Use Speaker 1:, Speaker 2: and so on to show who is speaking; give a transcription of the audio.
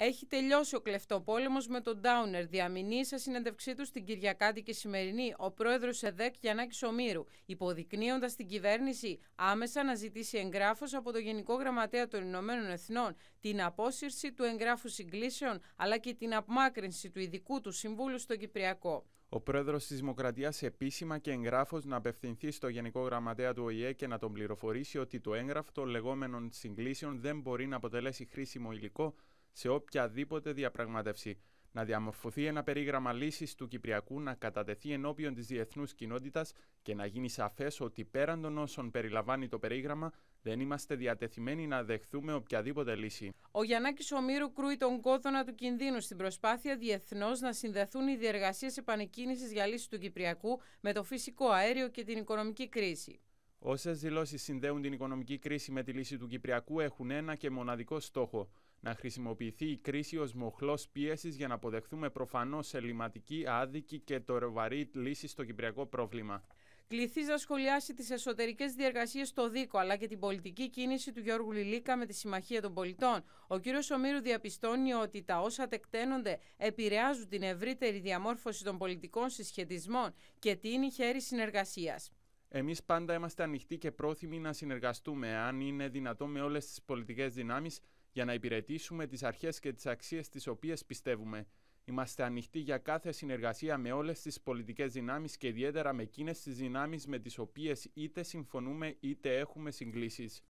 Speaker 1: Έχει τελειώσει ο κλεφτόπόλεμος με τον Ντάουνερ. Διαμηνεί σε συνέντευξή του στην και Σημερινή ο πρόεδρος ΕΔΕΚ Γιαννάκης Ομήρου, υποδεικνύοντας την κυβέρνηση άμεσα να ζητήσει εγγράφο από το Γενικό Γραμματέα των Ηνωμένων Εθνών την απόσυρση του εγγράφου συγκλήσεων αλλά και την απομάκρυνση του ειδικού του συμβούλου στο Κυπριακό.
Speaker 2: Ο πρόεδρος της Δημοκρατίας επίσημα και εγγράφος να απευθυνθεί στο Γενικό Γραμματέα του ΟΗΕ και να τον πληροφορήσει ότι το έγγραφο των λεγόμενων συγκλήσεων δεν μπορεί να αποτελέσει χρήσιμο υλικό σε οποιαδήποτε διαπραγμάτευση, να διαμορφωθεί ένα περίγραμμα λύσης του Κυπριακού να κατατεθεί ενώπιον της διεθνούς κοινότητας και να γίνει σαφές ότι πέραν των όσων περιλαμβάνει το περίγραμμα, δεν είμαστε διατεθειμένοι να δεχθούμε οποιαδήποτε λύση.
Speaker 1: Ο Γιαννάκης Ομήρου κρούει τον κόδωνα του κινδύνου στην προσπάθεια διεθνώς να συνδεθούν οι διεργασίες επανεκκίνησης για λύση του Κυπριακού με το φυσικό αέριο και την οικονομική κρίση.
Speaker 2: Όσες δηλώσεις συνδέουν την οικονομική κρίση με τη λύση του Κυπριακού έχουν ένα και μοναδικό στόχο: να χρησιμοποιηθεί η κρίση ως μοχλός πίεσης για να αποδεχθούμε προφανώς ελληματική, άδικη και τορβαρή λύση στο κυπριακό πρόβλημα.
Speaker 1: Κληθείς να σχολιάσει τις εσωτερικές διεργασίες στο Δίκο αλλά και την πολιτική κίνηση του Γιώργου Λιλίκα με τη Συμμαχία των Πολιτών. Ο κ. Σομήρου διαπιστώνει ότι τα όσα τεκταίνονται επηρεάζουν την ευρύτερη διαμόρφωση των πολιτικών συσχετισμών και τίνει χέρι συνεργασίας.
Speaker 2: Εμείς πάντα είμαστε ανοιχτοί και πρόθυμοι να συνεργαστούμε, αν είναι δυνατό, με όλες τις πολιτικές δυνάμεις για να υπηρετήσουμε τις αρχές και τις αξίες τις οποίες πιστεύουμε. Είμαστε ανοιχτοί για κάθε συνεργασία με όλες τις πολιτικές δυνάμεις και ιδιαίτερα με εκείνες τις δυνάμεις με τις οποίες είτε συμφωνούμε είτε έχουμε συγκλήσεις.